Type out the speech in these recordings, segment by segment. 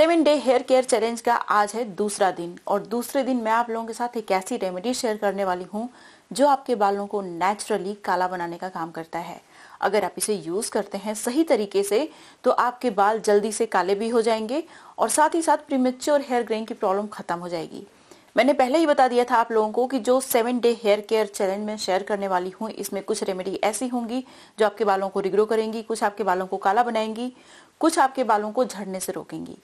seven day hair care challenge का आज है दूसरा दिन और दूसरे दिन मैं आप लोगों के साथ एक ऐसी रेमेडी शेयर करने वाली हूँ जो आपके बालों को नेचुरली काला बनाने का काम करता है अगर आप इसे यूज करते हैं सही तरीके से तो आपके बाल जल्दी से काले भी हो जाएंगे और साथ ही साथ प्रीमेच्योर हेयर ग्रेन की प्रॉब्लम खत्म हो जाएगी मैंने पहले ही बता दिया था आप लोगों को कि जो seven day hair care challenge में शेयर करने वाली हूँ इसमें कुछ रेमेडी ऐसी होंगी जो आपके बालों को रिग्रो करेंगी कुछ आपके बालों को काला बनाएंगी कुछ आपके बालों को झड़ने से रोकेंगी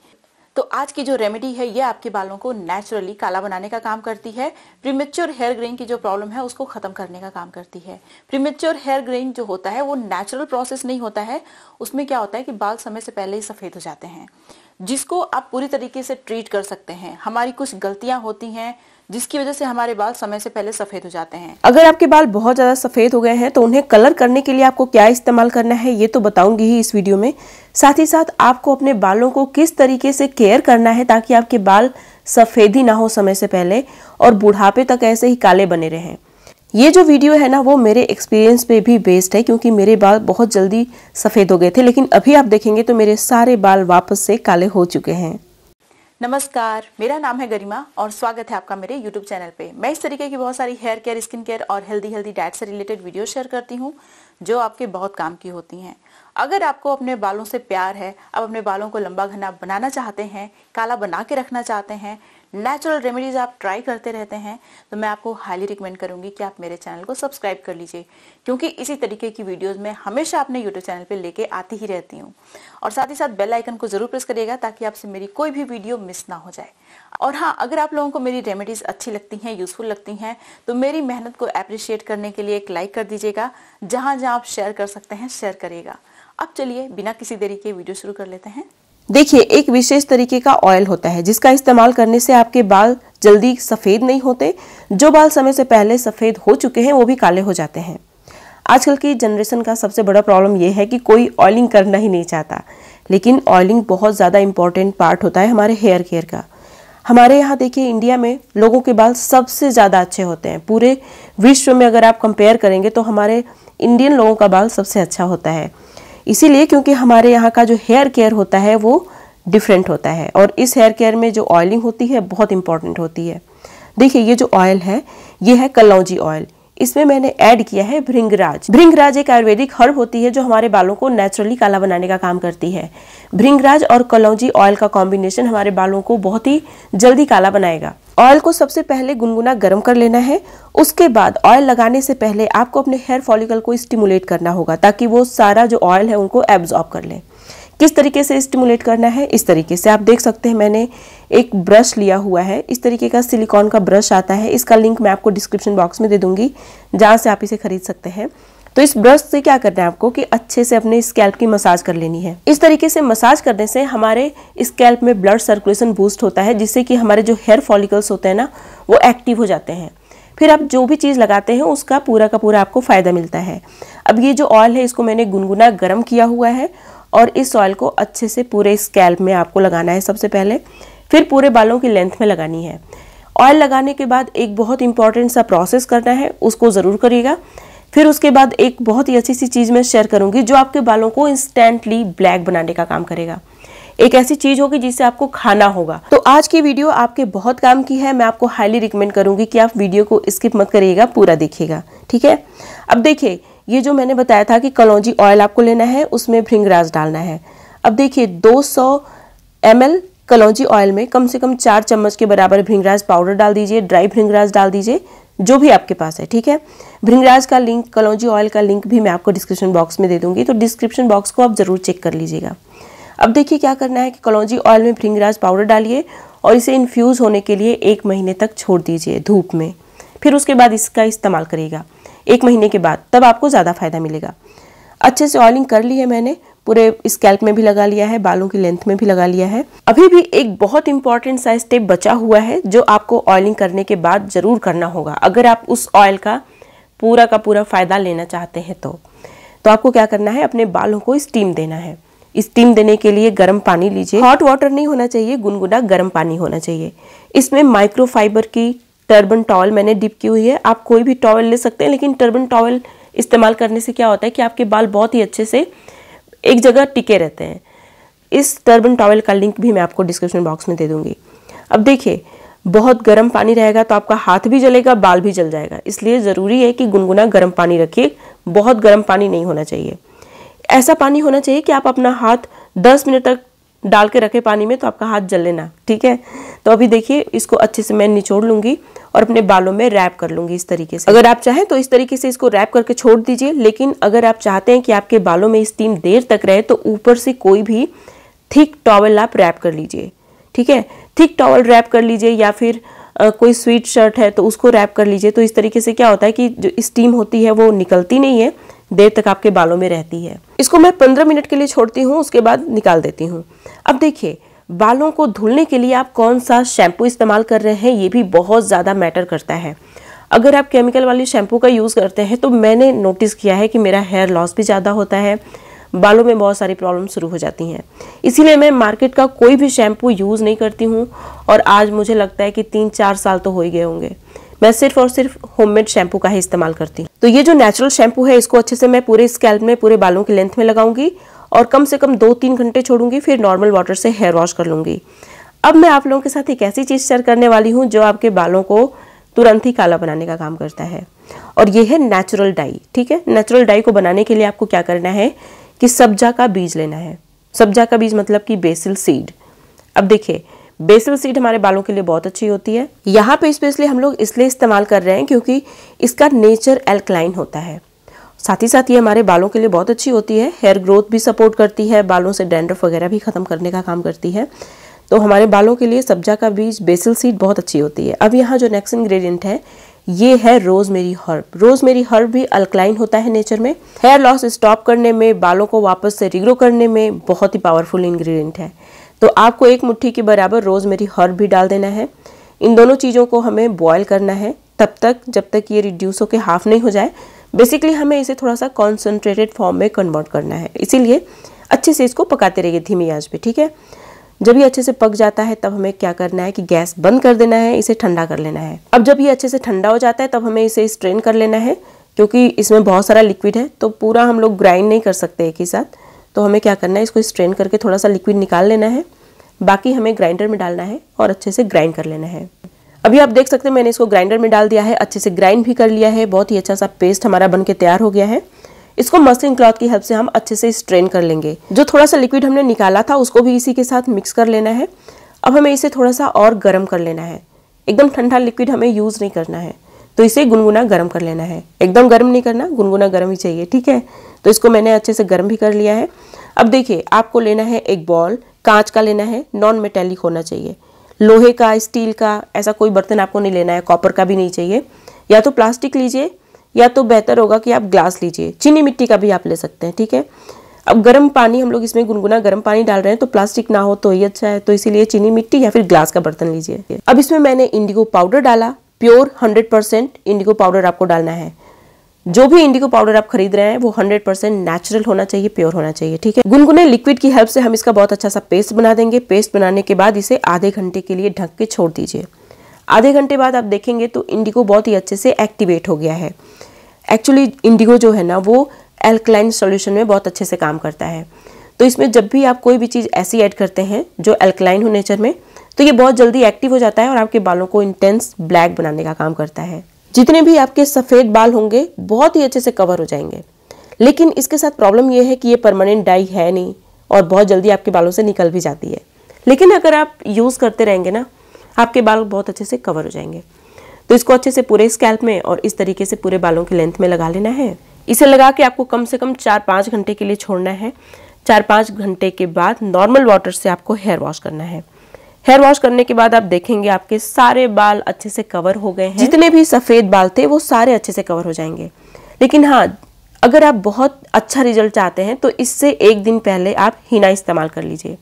तो आज की जो रेमेडी है ये आपके बालों को नेचुरली काला बनाने का काम करती है प्रीमेच्योर हेयर ग्रेन की जो प्रॉब्लम है उसको खत्म करने का काम करती है प्रीमेच्योर हेयर ग्रेन जो होता है वो नेचुरल प्रोसेस नहीं होता है उसमें क्या होता है कि बाल समय से पहले ही सफेद हो जाते हैं जिसको आप पूरी तरीके से ट्रीट कर सकते हैं हमारी कुछ गलतियां होती हैं जिसकी वजह से हमारे बाल समय से पहले सफेद हो जाते हैं अगर आपके बाल बहुत ज्यादा सफेद हो गए हैं तो उन्हें कलर करने के लिए आपको क्या इस्तेमाल करना है ये तो बताऊंगी ही इस वीडियो में साथ ही साथ आपको अपने बालों को किस तरीके से केयर करना है ताकि आपके बाल सफेद ही ना हो समय से पहले और बुढ़ापे तक ऐसे ही काले बने रहें ये जो वीडियो है ना वो मेरे एक्सपीरियंस पे भी बेस्ड है क्योंकि मेरे बाल बहुत जल्दी सफ़ेद हो गए थे लेकिन अभी आप देखेंगे तो मेरे सारे बाल वापस से काले हो चुके हैं नमस्कार मेरा नाम है गरिमा और स्वागत है आपका मेरे YouTube चैनल पे मैं इस तरीके की बहुत सारी हेयर केयर स्किन केयर और हेल्दी हेल्दी डाइट से रिलेटेड वीडियो शेयर करती हूँ जो आपके बहुत काम की होती हैं अगर आपको अपने बालों से प्यार है आप अपने बालों को लंबा घना बनाना चाहते हैं काला बना के रखना चाहते हैं नेचुरल रेमेडीज आप ट्राई करते रहते हैं तो मैं आपको हाईली रिकमेंड करूंगी कि आप मेरे चैनल को सब्सक्राइब कर लीजिए क्योंकि इसी तरीके की वीडियोस मैं हमेशा अपने यूट्यूब चैनल पर लेके आती ही रहती हूँ और साथ ही साथ बेल आइकन को जरूर प्रेस करिएगा ताकि आपसे मेरी कोई भी वीडियो मिस ना हो जाए और हाँ अगर आप लोगों को मेरी रेमेडीज अच्छी लगती हैं यूजफुल लगती हैं तो मेरी मेहनत को अप्रिशिएट करने के लिए एक लाइक कर दीजिएगा जहां जहां आप शेयर कर सकते हैं शेयर करिएगा अब चलिए बिना किसी देरी के वीडियो शुरू कर लेते हैं देखिए एक विशेष तरीके का ऑयल होता है जिसका इस्तेमाल करने से आपके बाल जल्दी सफ़ेद नहीं होते जो बाल समय से पहले सफ़ेद हो चुके हैं वो भी काले हो जाते हैं आजकल की जनरेशन का सबसे बड़ा प्रॉब्लम ये है कि कोई ऑयलिंग करना ही नहीं चाहता लेकिन ऑयलिंग बहुत ज़्यादा इम्पॉर्टेंट पार्ट होता है हमारे हेयर केयर का हमारे यहाँ देखिए इंडिया में लोगों के बाल सबसे ज़्यादा अच्छे होते हैं पूरे विश्व में अगर आप कंपेयर करेंगे तो हमारे इंडियन लोगों का बाल सबसे अच्छा होता है इसीलिए क्योंकि हमारे यहाँ का जो हेयर केयर होता है वो डिफरेंट होता है और इस हेयर केयर में जो ऑयलिंग होती है बहुत इंपॉर्टेंट होती है देखिए ये जो ऑयल है ये है कलौजी ऑयल इसमें मैंने ऐड किया है भृंगराज भृंगराज एक आयुर्वेदिक हर्ब होती है जो हमारे बालों को नेचुरली काला बनाने का काम करती है भृंगराज और कलौजी ऑयल का कॉम्बिनेशन हमारे बालों को बहुत ही जल्दी काला बनाएगा ऑयल को सबसे पहले गुनगुना गर्म कर लेना है उसके बाद ऑयल लगाने से पहले आपको अपने हेयर फॉलिकल को स्टिमुलेट करना होगा ताकि वो सारा जो ऑयल है उनको एब्जॉर्ब कर लें किस तरीके से स्टिमुलेट करना है इस तरीके से आप देख सकते हैं मैंने एक ब्रश लिया हुआ है इस तरीके का सिलिकॉन का ब्रश आता है इसका लिंक मैं आपको डिस्क्रिप्शन बॉक्स में दे दूंगी जहाँ से आप इसे खरीद सकते हैं तो इस ब्रश से क्या करना है आपको कि अच्छे से अपने स्कैल्प की मसाज कर लेनी है इस तरीके से मसाज करने से हमारे स्कैल्प में ब्लड सर्कुलेशन बूस्ट होता है जिससे कि हमारे जो हेयर फॉलिकल्स होते हैं ना वो एक्टिव हो जाते हैं फिर आप जो भी चीज़ लगाते हैं उसका पूरा का पूरा आपको फ़ायदा मिलता है अब ये जो ऑयल है इसको मैंने गुनगुना गर्म किया हुआ है और इस ऑयल को अच्छे से पूरे स्कैल्प में आपको लगाना है सबसे पहले फिर पूरे बालों की लेंथ में लगानी है ऑयल लगाने के बाद एक बहुत इंपॉर्टेंट सा प्रोसेस करना है उसको ज़रूर करिएगा फिर उसके बाद एक बहुत ही अच्छी सी चीज़ मैं शेयर करूंगी जो आपके बालों को इंस्टेंटली ब्लैक बनाने का काम करेगा एक ऐसी चीज होगी जिससे आपको खाना होगा तो आज की वीडियो आपके बहुत काम की है मैं आपको हाईली रिकमेंड करूंगी कि आप वीडियो को स्किप मत करिएगा पूरा देखिएगा ठीक है अब देखिए ये जो मैंने बताया था कि कलौजी ऑयल आपको लेना है उसमें भृंगराज डालना है अब देखिए 200 सौ कलौजी ऑयल में कम से कम चार चम्मच के बराबर भृंगराज पाउडर डाल दीजिए ड्राई भृंगराज डाल दीजिए जो भी आपके पास है ठीक है भृंगराज का लिंक कलौजी ऑयल का लिंक भी मैं आपको डिस्क्रिप्शन बॉक्स में दे दूंगी तो डिस्क्रिप्शन बॉक्स को आप ज़रूर चेक कर लीजिएगा अब देखिए क्या करना है कि कलौजी ऑयल में भृंगराज पाउडर डालिए और इसे इन्फ्यूज़ होने के लिए एक महीने तक छोड़ दीजिए धूप में फिर उसके बाद इसका इस्तेमाल करिएगा एक महीने के बाद तब आपको ज़्यादा फायदा मिलेगा अच्छे से ऑयलिंग कर ली है मैंने पूरे स्कैल्प में भी लगा लिया है बालों की लेंथ में भी लगा लिया है अभी भी एक बहुत इंपॉर्टेंट सा स्टेप बचा हुआ है जो आपको ऑयलिंग करने के बाद जरूर करना होगा अगर आप उस ऑयल का पूरा का पूरा फ़ायदा लेना चाहते हैं तो तो आपको क्या करना है अपने बालों को स्टीम देना है स्टीम देने के लिए गर्म पानी लीजिए हॉट वाटर नहीं होना चाहिए गुनगुना गर्म पानी होना चाहिए इसमें माइक्रोफाइबर की टर्बन टॉवल मैंने डिप की हुई है आप कोई भी टॉवल ले सकते हैं लेकिन टर्बन टॉवल इस्तेमाल करने से क्या होता है कि आपके बाल बहुत ही अच्छे से एक जगह टिके रहते हैं इस टर्बन टॉवल का लिंक भी मैं आपको डिस्क्रिप्शन बॉक्स में दे दूंगी अब देखिए बहुत गर्म पानी रहेगा तो आपका हाथ भी जलेगा बाल भी जल जाएगा इसलिए ज़रूरी है कि गुनगुना गर्म पानी रखिए बहुत गर्म पानी नहीं होना चाहिए ऐसा पानी होना चाहिए कि आप अपना हाथ 10 मिनट तक डाल के रखे पानी में तो आपका हाथ जल लेना ठीक है तो अभी देखिए इसको अच्छे से मैं निचोड़ लूंगी और अपने बालों में रैप कर लूंगी इस तरीके से अगर आप चाहें तो इस तरीके से इसको रैप करके छोड़ दीजिए लेकिन अगर आप चाहते हैं कि आपके बालों में स्टीम देर तक रहे तो ऊपर से कोई भी थिक टॉवल आप रैप कर लीजिए ठीक है थिक टॉवल रैप कर लीजिए या फिर आ, कोई स्वीट शर्ट है तो उसको रैप कर लीजिए तो इस तरीके से क्या होता है कि जो स्टीम होती है वो निकलती नहीं है देर तक आपके बालों में रहती है इसको मैं पंद्रह मिनट के लिए छोड़ती हूँ उसके बाद निकाल देती हूँ अब देखिए बालों को धुलने के लिए आप कौन सा शैम्पू इस्तेमाल कर रहे हैं ये भी बहुत ज़्यादा मैटर करता है अगर आप केमिकल वाले शैम्पू का यूज़ करते हैं तो मैंने नोटिस किया है कि मेरा हेयर लॉस भी ज़्यादा होता है बालों में बहुत सारी प्रॉब्लम शुरू हो जाती हैं इसीलिए मैं मार्केट का कोई भी शैम्पू यूज़ नहीं करती हूँ और आज मुझे लगता है कि तीन चार साल तो हो ही गए होंगे मैं सिर्फ और सिर्फ होममेड शैम्पू का ही इस्तेमाल करती हूँ तो ये जो नेचुरल शैम्पू है इसको अच्छे से मैं पूरे स्कैल्प में पूरे बालों की लेंथ में लगाऊंगी और कम से कम दो तीन घंटे छोड़ूंगी फिर नॉर्मल वाटर से हेयर वॉश कर लूँगी अब मैं आप लोगों के साथ एक ऐसी चीज़ शेयर करने वाली हूँ जो आपके बालों को तुरंत ही काला बनाने का काम करता है और ये है नेचुरल डाई ठीक है नेचुरल डाई को बनाने के लिए आपको क्या करना है कि सब्जा का बीज लेना है सब्जा का बीज मतलब कि बेसिल सीड अब देखिए बेसिल सीड हमारे बालों के लिए बहुत अच्छी होती है यहाँ पे स्पेशली हम लोग इसलिए इस्तेमाल कर रहे हैं क्योंकि इसका नेचर एल्कलाइन होता है साथ ही साथ ये हमारे बालों के लिए बहुत अच्छी होती है हेयर ग्रोथ भी सपोर्ट करती है बालों से डेंड्रफ वगैरह भी ख़त्म करने का काम करती है तो हमारे बालों के लिए सब्जा का बीज बेसिल सीड बहुत अच्छी होती है अब यहाँ जो नेक्स्ट इंग्रेडिएंट है ये है रोजमेरी हर्ब रोजमेरी हर्ब भी अल्कलाइन होता है नेचर में हेयर लॉस स्टॉप करने में बालों को वापस से रिग्रो करने में बहुत ही पावरफुल इंग्रेडिएंट है तो आपको एक मुट्ठी के बराबर रोजमेरी हर्ब भी डाल देना है इन दोनों चीज़ों को हमें बॉयल करना है तब तक जब तक ये रिड्यूस होकर हाफ नहीं हो जाए बेसिकली हमें इसे थोड़ा सा कॉन्सनट्रेटेड फॉर्म में कन्वर्ट करना है इसीलिए अच्छे से इसको पकाते रहिए धीमी आंच पे ठीक है जब ये अच्छे से पक जाता है तब हमें क्या करना है कि गैस बंद कर देना है इसे ठंडा कर लेना है अब जब ये अच्छे से ठंडा हो जाता है तब हमें इसे स्ट्रेन कर लेना है क्योंकि इसमें बहुत सारा लिक्विड है तो पूरा हम लोग ग्राइंड नहीं कर सकते एक ही साथ तो हमें क्या करना है इसको स्ट्रेन करके थोड़ा सा लिक्विड निकाल लेना है बाकी हमें ग्राइंडर में डालना है और अच्छे से ग्राइंड कर लेना है अभी आप देख सकते हैं मैंने इसको ग्राइंडर में डाल दिया है अच्छे से ग्राइंड भी कर लिया है बहुत ही अच्छा सा पेस्ट हमारा बनके तैयार हो गया है इसको मस्लिन क्लॉथ की हेल्प से हम अच्छे से स्ट्रेन कर लेंगे जो थोड़ा सा लिक्विड हमने निकाला था उसको भी इसी के साथ मिक्स कर लेना है अब हमें इसे थोड़ा सा और गर्म कर लेना है एकदम ठंडा लिक्विड हमें यूज़ नहीं करना है तो इसे गुनगुना गर्म कर लेना है एकदम गर्म नहीं करना गुनगुना गर्म ही चाहिए ठीक है तो इसको मैंने अच्छे से गर्म भी कर लिया है अब देखिए आपको लेना है एक बॉल कांच का लेना है नॉन मेटेलिक होना चाहिए लोहे का स्टील का ऐसा कोई बर्तन आपको नहीं लेना है कॉपर का भी नहीं चाहिए या तो प्लास्टिक लीजिए या तो बेहतर होगा कि आप ग्लास लीजिए चीनी मिट्टी का भी आप ले सकते हैं ठीक है अब गर्म पानी हम लोग इसमें गुनगुना गर्म पानी डाल रहे हैं तो प्लास्टिक ना हो तो ही अच्छा है तो इसीलिए चीनी मिट्टी या फिर ग्लास का बर्तन लीजिए अब इसमें मैंने इंडिगो पाउडर डाला प्योर हंड्रेड इंडिगो पाउडर आपको डालना है जो भी इंडिगो पाउडर आप खरीद रहे हैं वो 100 परसेंट नेचुरल होना चाहिए प्योर होना चाहिए ठीक है गुनगुने लिक्विड की हेल्प से हम इसका बहुत अच्छा सा पेस्ट बना देंगे पेस्ट बनाने के बाद इसे आधे घंटे के लिए ढक के छोड़ दीजिए आधे घंटे बाद आप देखेंगे तो इंडिगो बहुत ही अच्छे से एक्टिवेट हो गया है एक्चुअली इंडिगो जो है ना वो एल्कलाइन सोल्यूशन में बहुत अच्छे से काम करता है तो इसमें जब भी आप कोई भी चीज़ ऐसी ऐड करते हैं जो एल्कलाइन हो नेचर में तो ये बहुत जल्दी एक्टिव हो जाता है और आपके बालों को इंटेंस ब्लैक बनाने का काम करता है जितने भी आपके सफ़ेद बाल होंगे बहुत ही अच्छे से कवर हो जाएंगे लेकिन इसके साथ प्रॉब्लम यह है कि ये परमानेंट डाई है नहीं और बहुत जल्दी आपके बालों से निकल भी जाती है लेकिन अगर आप यूज़ करते रहेंगे ना आपके बाल बहुत अच्छे से कवर हो जाएंगे तो इसको अच्छे से पूरे स्कैल्प में और इस तरीके से पूरे बालों की लेंथ में लगा लेना है इसे लगा के आपको कम से कम चार पाँच घंटे के लिए छोड़ना है चार पाँच घंटे के बाद नॉर्मल वाटर से आपको हेयर वॉश करना है हेयर वॉश करने के बाद आप देखेंगे आपके सारे बाल अच्छे से कवर हो गए हैं जितने भी सफ़ेद बाल थे वो सारे अच्छे से कवर हो जाएंगे लेकिन हाँ अगर आप बहुत अच्छा रिजल्ट चाहते हैं तो इससे एक दिन पहले आप हीना इस्तेमाल कर लीजिए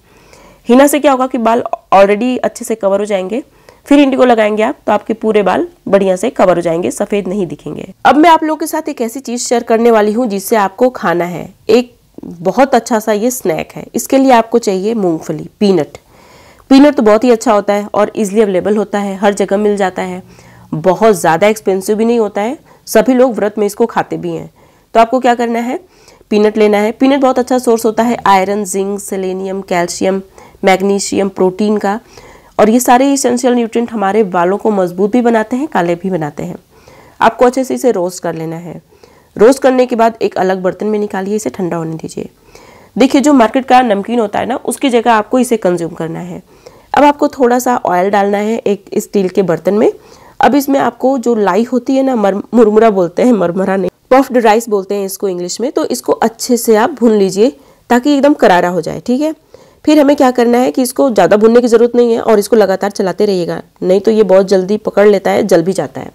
हीना से क्या होगा कि बाल ऑलरेडी अच्छे से कवर हो जाएंगे फिर इंडिगो लगाएंगे आप तो आपके पूरे बाल बढ़िया से कवर हो जाएंगे सफ़ेद नहीं दिखेंगे अब मैं आप लोगों के साथ एक ऐसी चीज़ शेयर करने वाली हूँ जिससे आपको खाना है एक बहुत अच्छा सा ये स्नैक है इसके लिए आपको चाहिए मूंगफली पीनट पीनट तो बहुत ही अच्छा होता है और इजीली अवेलेबल होता है हर जगह मिल जाता है बहुत ज़्यादा एक्सपेंसिव भी नहीं होता है सभी लोग व्रत में इसको खाते भी हैं तो आपको क्या करना है पीनट लेना है पीनट बहुत अच्छा सोर्स होता है iron zinc selenium calcium magnesium protein का और ये सारे इसेंशियल न्यूट्रिएंट हमारे बालों को मजबूत भी बनाते हैं काले भी बनाते हैं आपको अच्छे से इसे रोस्ट कर लेना है रोस्ट करने के बाद एक अलग बर्तन में निकालिए इसे ठंडा होने दीजिए देखिए जो मार्केट का नमकीन होता है ना उसकी जगह आपको इसे कंज्यूम करना है अब आपको थोड़ा सा ऑयल डालना है एक स्टील के बर्तन में अब इसमें आपको जो लाई होती है ना मर, मुरमुरा बोलते हैं मरमरा नहीं पफ्ड राइस बोलते हैं इसको इंग्लिश में तो इसको अच्छे से आप भून लीजिए ताकि एकदम करारा हो जाए ठीक है फिर हमें क्या करना है कि इसको ज़्यादा भूनने की ज़रूरत नहीं है और इसको लगातार चलाते रहिएगा नहीं तो ये बहुत जल्दी पकड़ लेता है जल भी जाता है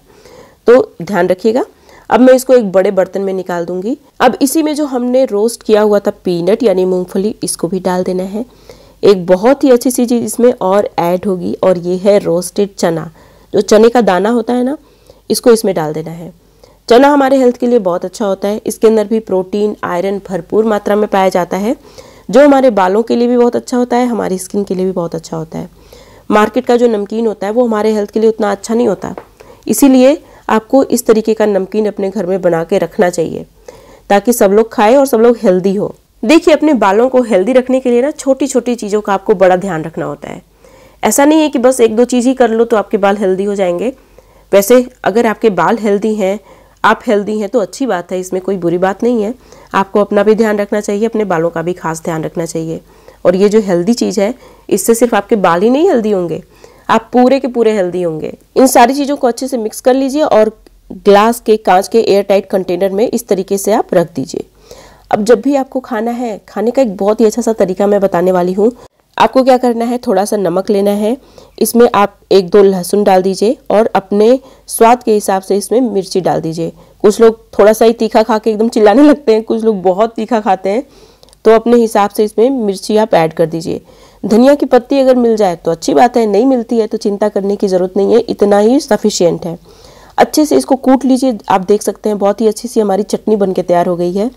तो ध्यान रखिएगा अब मैं इसको एक बड़े बर्तन में निकाल दूंगी अब इसी में जो हमने रोस्ट किया हुआ था पीनट यानी मूंगफली इसको भी डाल देना है एक बहुत ही अच्छी सी चीज़ इसमें और ऐड होगी और ये है रोस्टेड चना जो चने का दाना होता है ना इसको इसमें डाल देना है चना हमारे हेल्थ के लिए बहुत अच्छा होता है इसके अंदर भी प्रोटीन आयरन भरपूर मात्रा में पाया जाता है जो हमारे बालों के लिए भी बहुत अच्छा होता है हमारी स्किन के लिए भी बहुत अच्छा होता है मार्केट का जो नमकीन होता है वो हमारे हेल्थ के लिए उतना अच्छा नहीं होता इसीलिए आपको इस तरीके का नमकीन अपने घर में बना के रखना चाहिए ताकि सब लोग खाए और सब लोग हेल्दी हो देखिए अपने बालों को हेल्दी रखने के लिए ना छोटी छोटी चीज़ों का आपको बड़ा ध्यान रखना होता है ऐसा नहीं है कि बस एक दो चीज़ ही कर लो तो आपके बाल हेल्दी हो जाएंगे वैसे अगर आपके बाल हेल्दी हैं आप हेल्दी हैं तो अच्छी बात है इसमें कोई बुरी बात नहीं है आपको अपना भी ध्यान रखना चाहिए अपने बालों का भी खास ध्यान रखना चाहिए और ये जो हेल्दी चीज़ है इससे सिर्फ आपके बाल ही नहीं हेल्दी होंगे आप पूरे के पूरे हेल्दी होंगे इन सारी चीज़ों को अच्छे से मिक्स कर लीजिए और ग्लास के कांच के एयर टाइट कंटेनर में इस तरीके से आप रख दीजिए अब जब भी आपको खाना है खाने का एक बहुत ही अच्छा सा तरीका मैं बताने वाली हूँ आपको क्या करना है थोड़ा सा नमक लेना है इसमें आप एक दो लहसुन डाल दीजिए और अपने स्वाद के हिसाब से इसमें मिर्ची डाल दीजिए कुछ लोग थोड़ा सा ही तीखा खा के एकदम चिल्लाने लगते हैं कुछ लोग बहुत तीखा खाते हैं तो अपने हिसाब से इसमें मिर्ची आप ऐड कर दीजिए धनिया की पत्ती अगर मिल जाए तो अच्छी बात है नहीं मिलती है तो चिंता करने की ज़रूरत नहीं है इतना ही सफिशियंट है अच्छे से इसको कूट लीजिए आप देख सकते हैं बहुत ही अच्छी सी हमारी चटनी बन के तैयार हो गई है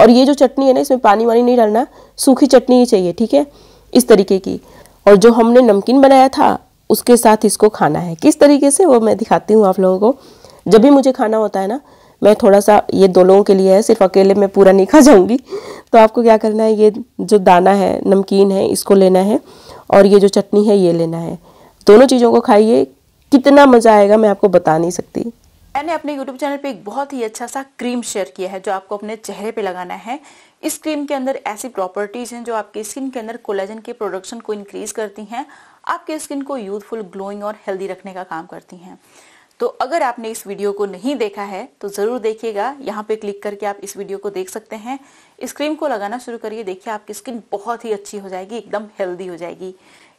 और ये जो चटनी है ना इसमें पानी वानी नहीं डालना सूखी चटनी ही चाहिए ठीक है इस तरीके की और जो हमने नमकीन बनाया था उसके साथ इसको खाना है किस तरीके से वो मैं दिखाती हूँ आप लोगों को जब भी मुझे खाना होता है ना मैं थोड़ा सा ये दो लोगों के लिए है सिर्फ अकेले मैं पूरा नहीं खा जाऊँगी तो आपको क्या करना है ये जो दाना है नमकीन है इसको लेना है और ये जो चटनी है ये लेना है दोनों चीज़ों को खाइए कितना मज़ा आएगा मैं आपको बता नहीं सकती मैंने अपने YouTube चैनल पे एक बहुत ही अच्छा सा क्रीम शेयर किया है जो आपको अपने चेहरे पे लगाना है इस क्रीम के अंदर ऐसी प्रॉपर्टीज हैं जो आपकी स्किन के अंदर कोलेजन के प्रोडक्शन को इंक्रीज करती हैं आपके स्किन को यूथफुल ग्लोइंग और हेल्दी रखने का काम करती हैं तो अगर आपने इस वीडियो को नहीं देखा है तो ज़रूर देखिएगा यहाँ पे क्लिक करके आप इस वीडियो को देख सकते हैं इस क्रीम को लगाना शुरू करिए देखिए आपकी स्किन बहुत ही अच्छी हो जाएगी एकदम हेल्दी हो जाएगी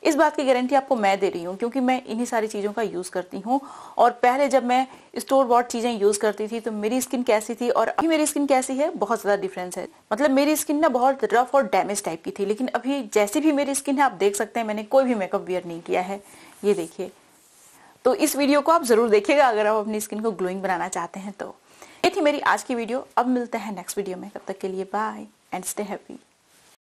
इस बात की गारंटी आपको मैं दे रही हूँ क्योंकि मैं इन्हीं सारी चीज़ों का यूज़ करती हूँ और पहले जब मैं स्टोर बॉट चीज़ें यूज़ करती थी तो मेरी स्किन कैसी थी और अभी मेरी स्किन कैसी है बहुत ज़्यादा डिफरेंस है मतलब मेरी स्किन ना बहुत रफ और डैमेज टाइप की थी लेकिन अभी जैसी भी मेरी स्किन है आप देख सकते हैं मैंने कोई भी मेकअप वेयर नहीं किया है ये देखिए तो इस वीडियो को आप जरूर देखिएगा अगर आप अपनी स्किन को ग्लोइंग बनाना चाहते हैं तो ये थी मेरी आज की वीडियो अब मिलते हैं नेक्स्ट वीडियो में तब तक के लिए बाय एंड स्टे हैप्पी